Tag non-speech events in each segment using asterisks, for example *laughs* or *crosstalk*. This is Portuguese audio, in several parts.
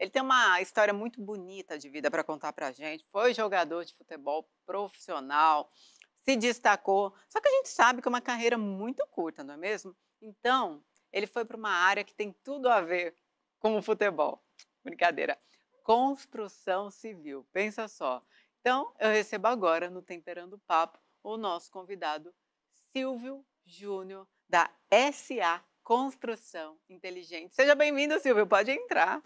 Ele tem uma história muito bonita de vida para contar para a gente. Foi jogador de futebol profissional, se destacou. Só que a gente sabe que é uma carreira muito curta, não é mesmo? Então, ele foi para uma área que tem tudo a ver com o futebol. Brincadeira. Construção civil. Pensa só. Então, eu recebo agora no Temperando Papo o nosso convidado Silvio Júnior, da SA Construção Inteligente. Seja bem-vindo, Silvio, pode entrar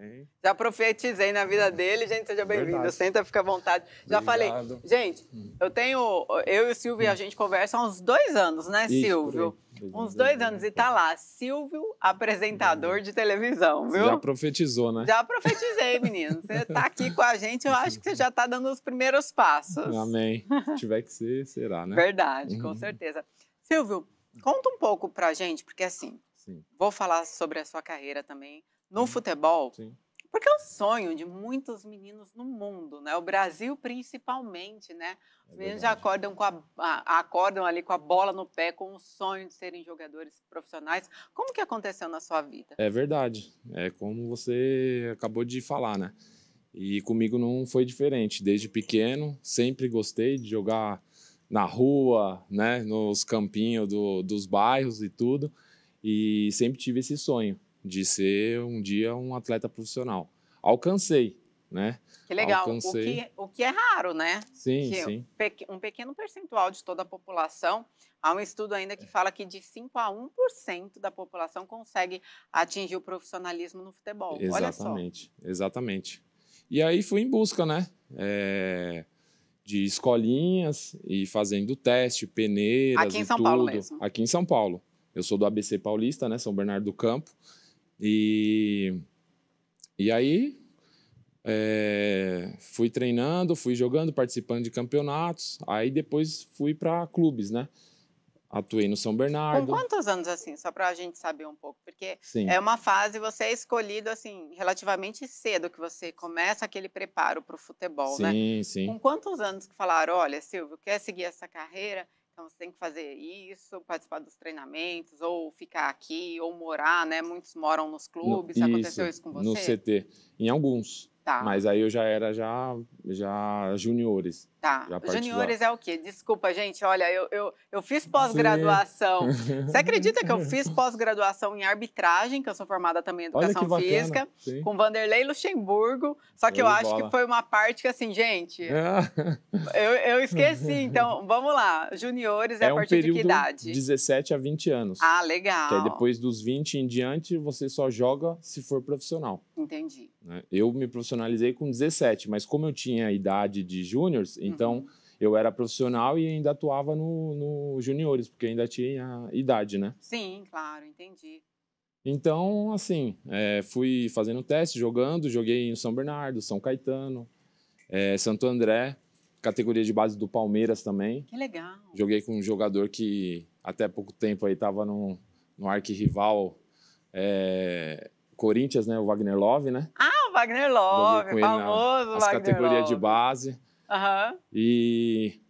bem? Já profetizei na vida dele, gente, seja bem-vindo. Senta, fica à vontade. Já falei. Gente, hum. eu tenho. Eu e o Silvio, a gente conversa há uns dois anos, né, Isso, Silvio? Uns dois anos e tá lá, Silvio, apresentador de televisão, viu? Já profetizou, né? Já profetizei, menino. Você tá aqui com a gente, eu acho que você já tá dando os primeiros passos. Amém. *laughs* Se tiver que ser, será, né? Verdade, com uhum. certeza. Silvio, conta um pouco pra gente, porque assim, Sim. vou falar sobre a sua carreira também, no futebol. Sim. Porque é o um sonho de muitos meninos no mundo, né? O Brasil principalmente, né? Os é meninos já acordam, com a, a, acordam ali com a bola no pé, com o sonho de serem jogadores profissionais. Como que aconteceu na sua vida? É verdade. É como você acabou de falar, né? E comigo não foi diferente. Desde pequeno, sempre gostei de jogar na rua, né? Nos campinhos do, dos bairros e tudo. E sempre tive esse sonho de ser um dia um atleta profissional. Alcancei, né? Que legal. Alcancei. O que, o que é raro, né? Sim, que sim. Um pequeno percentual de toda a população. Há um estudo ainda que é. fala que de 5 a 1% da população consegue atingir o profissionalismo no futebol. Exatamente, exatamente. E aí fui em busca, né? É, de escolinhas e fazendo teste, peneiras. Aqui em São tudo. Paulo mesmo. Aqui em São Paulo. Eu sou do ABC Paulista, né? São Bernardo do Campo. E, e aí é, fui treinando, fui jogando, participando de campeonatos. Aí depois fui para clubes, né? Atuei no São Bernardo. Com quantos anos, assim, só para a gente saber um pouco? Porque Sim. é uma fase, você é escolhido, assim, relativamente cedo que você começa aquele preparo para o futebol, sim, né? Sim, sim. Com quantos anos que falaram, olha, Silvio, quer seguir essa carreira? Então você tem que fazer isso, participar dos treinamentos, ou ficar aqui, ou morar, né? Muitos moram nos clubes. No, isso, Aconteceu isso com você? No CT, em alguns. Tá. Mas aí eu já era já, já juniores. Tá. Já juniores é o quê? Desculpa, gente. Olha, eu, eu, eu fiz pós-graduação. Você acredita que eu *laughs* fiz pós-graduação em arbitragem, que eu sou formada também em educação física, Sim. com Vanderlei Luxemburgo. Só que eu, eu acho bola. que foi uma parte que, assim, gente, é. *laughs* eu, eu esqueci. Então, *laughs* vamos lá. Juniores é, é a partir um período de que idade? 17 a 20 anos. Ah, legal. Que é depois dos 20 em diante, você só joga se for profissional. Entendi. Né? Eu me profissionalizei com 17, mas como eu tinha idade de júniores, uhum. então eu era profissional e ainda atuava no, no juniores, porque ainda tinha idade, né? Sim, claro, entendi. Então, assim, é, fui fazendo teste, jogando, joguei em São Bernardo, São Caetano, é, Santo André, categoria de base do Palmeiras também. Que legal. Joguei com um jogador que até pouco tempo aí estava no, no arquirrival é, Corinthians, né? O Wagner Love, né? Ah, o Wagner Love, com famoso na, as Wagner categorias Love. de base. Uhum. E,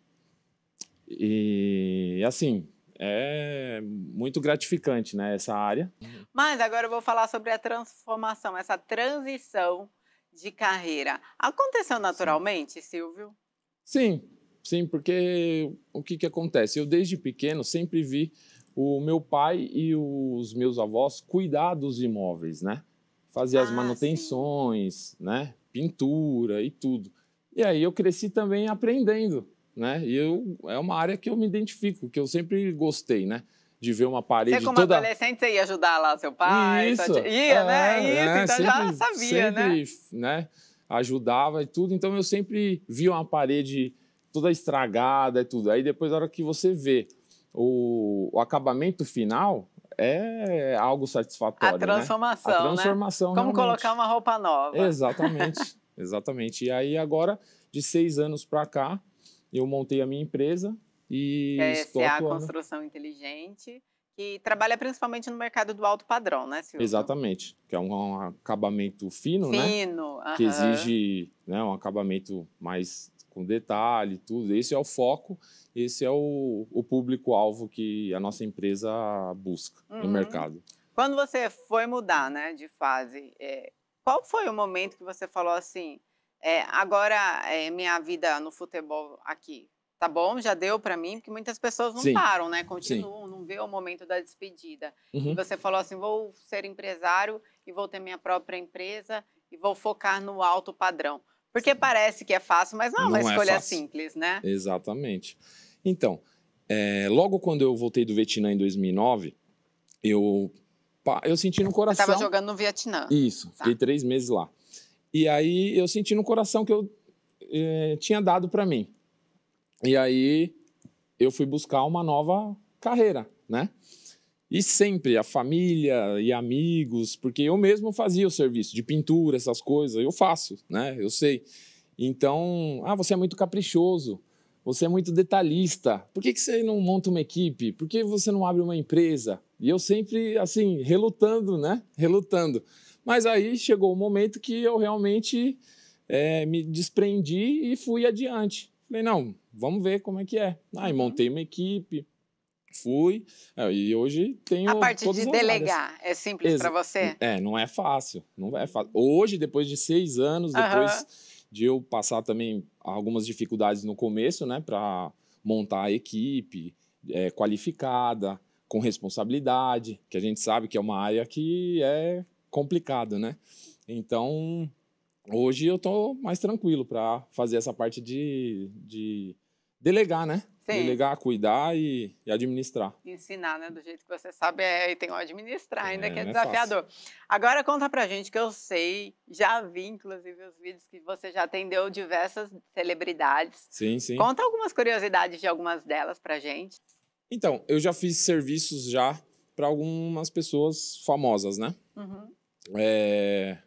e assim, é muito gratificante, né? Essa área. Mas agora eu vou falar sobre a transformação, essa transição de carreira. Aconteceu naturalmente, sim. Silvio? Sim, sim, porque o que, que acontece? Eu desde pequeno sempre vi o meu pai e os meus avós cuidar dos imóveis, né? Fazer ah, as manutenções, sim. né? Pintura e tudo. E aí eu cresci também aprendendo, né? E eu, é uma área que eu me identifico, que eu sempre gostei, né? De ver uma parede você, como toda... adolescente, você ia ajudar lá seu pai? Isso. Ia, né? é, né? Isso, é, então sempre, já sabia, né? sempre, né? né? Ajudava e tudo. Então, eu sempre via uma parede toda estragada e tudo. Aí, depois, na hora que você vê o, o acabamento final é algo satisfatório. Né? A transformação. Né? A transformação. Né? Como colocar uma roupa nova. Exatamente, *laughs* exatamente. E aí agora, de seis anos para cá, eu montei a minha empresa e é, estou é a Construção Inteligente, que trabalha principalmente no mercado do alto padrão, né, Silvio? Exatamente, que é um, um acabamento fino, fino né? Fino, uh -huh. Que exige né, um acabamento mais com detalhe, tudo. Esse é o foco, esse é o, o público-alvo que a nossa empresa busca uhum. no mercado. Quando você foi mudar né, de fase, é, qual foi o momento que você falou assim, é, agora é, minha vida no futebol aqui, tá bom, já deu para mim? Porque muitas pessoas não Sim. param, né? Continuam, Sim. não vê o momento da despedida. Uhum. E você falou assim, vou ser empresário e vou ter minha própria empresa e vou focar no alto padrão. Porque parece que é fácil, mas não, é não uma é escolha simples, né? Exatamente. Então, é, logo quando eu voltei do Vietnã em 2009, eu, eu senti no coração... Você estava jogando no Vietnã. Isso, tá. fiquei três meses lá. E aí eu senti no coração que eu é, tinha dado para mim. E aí eu fui buscar uma nova carreira, né? E sempre a família e amigos, porque eu mesmo fazia o serviço de pintura, essas coisas, eu faço, né? Eu sei. Então, ah, você é muito caprichoso, você é muito detalhista. Por que, que você não monta uma equipe? Por que você não abre uma empresa? E eu sempre, assim, relutando, né? Relutando. Mas aí chegou o momento que eu realmente é, me desprendi e fui adiante. Falei, não, vamos ver como é que é. Aí uhum. montei uma equipe, Fui. É, e hoje tenho. A parte de delegar é simples para você? É, não é fácil. Não é fácil. Hoje, depois de seis anos, uhum. depois de eu passar também algumas dificuldades no começo, né, para montar a equipe é, qualificada, com responsabilidade, que a gente sabe que é uma área que é complicado, né? Então, hoje eu tô mais tranquilo para fazer essa parte de, de delegar, né? Sim. Delegar, cuidar e, e, administrar. Ensinar, né? Do jeito que você sabe é, e tem que administrar, ainda é, que é, é desafiador. É Agora conta pra gente que eu sei, já vi inclusive os vídeos que você já atendeu diversas celebridades. Sim, sim. Conta algumas curiosidades de algumas delas pra gente. Então, eu já fiz serviços já para algumas pessoas famosas, né? Uhum. É,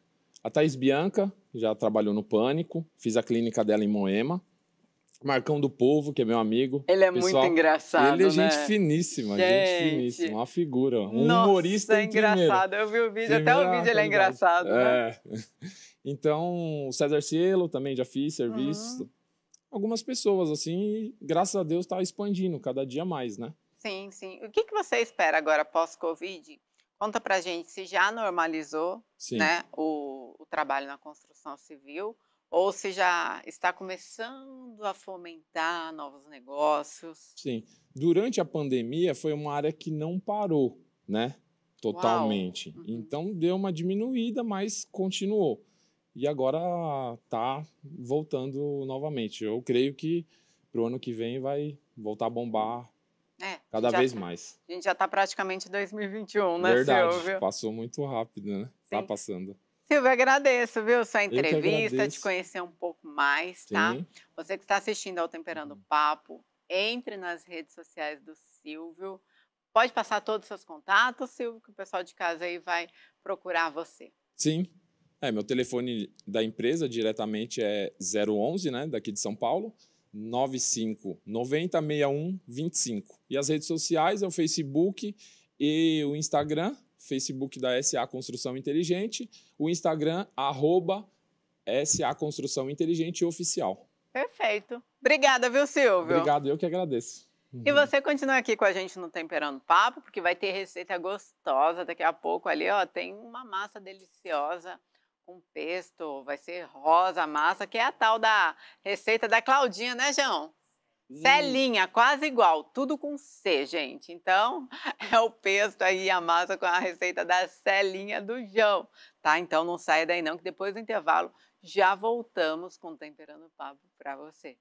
a Thais Bianca já trabalhou no Pânico, fiz a clínica dela em Moema. Marcão do Povo, que é meu amigo. Ele é Pessoal, muito engraçado. Ele é né? gente finíssima, gente. gente finíssima, uma figura. Um Nossa, humorista. É engraçado. Primeiro. Eu vi o vídeo, até o é, vídeo ele é tá engraçado. Né? É. Né? *laughs* Então, César Cielo também já fiz serviço. Uhum. Algumas pessoas, assim, e, graças a Deus está expandindo cada dia mais, né? Sim, sim. O que, que você espera agora pós-Covid? Conta pra gente se já normalizou né, o, o trabalho na construção civil ou se já está começando a fomentar novos negócios? Sim. Durante a pandemia foi uma área que não parou, né? Totalmente. Uhum. Então deu uma diminuída, mas continuou. E agora está voltando novamente. Eu creio que pro ano que vem vai voltar a bombar é, cada vez tá, mais. A gente já está praticamente em 2021, né, Verdade, Silvio? Passou muito rápido, né? Está passando. Silvio, agradeço, viu, sua entrevista, te conhecer um pouco mais, tá? Sim. Você que está assistindo ao Temperando uhum. Papo, entre nas redes sociais do Silvio. Pode passar todos os seus contatos, Silvio, que o pessoal de casa aí vai procurar você. Sim. É, meu telefone da empresa diretamente é 011, né, daqui de São Paulo, 95906125. E as redes sociais é o Facebook e o Instagram Facebook da SA Construção Inteligente, o Instagram, arroba SA Construção Inteligente Oficial. Perfeito. Obrigada, viu, Silvio? Obrigado, eu que agradeço. Uhum. E você continua aqui com a gente no Temperando Papo, porque vai ter receita gostosa daqui a pouco ali, ó. Tem uma massa deliciosa com pesto, vai ser rosa massa, que é a tal da receita da Claudinha, né, João? Celinha, hum. quase igual, tudo com C, gente. Então, *laughs* é o pesto aí, a massa com a receita da Celinha do João, tá? Então, não saia daí não, que depois do intervalo já voltamos com Temperando Papo para você.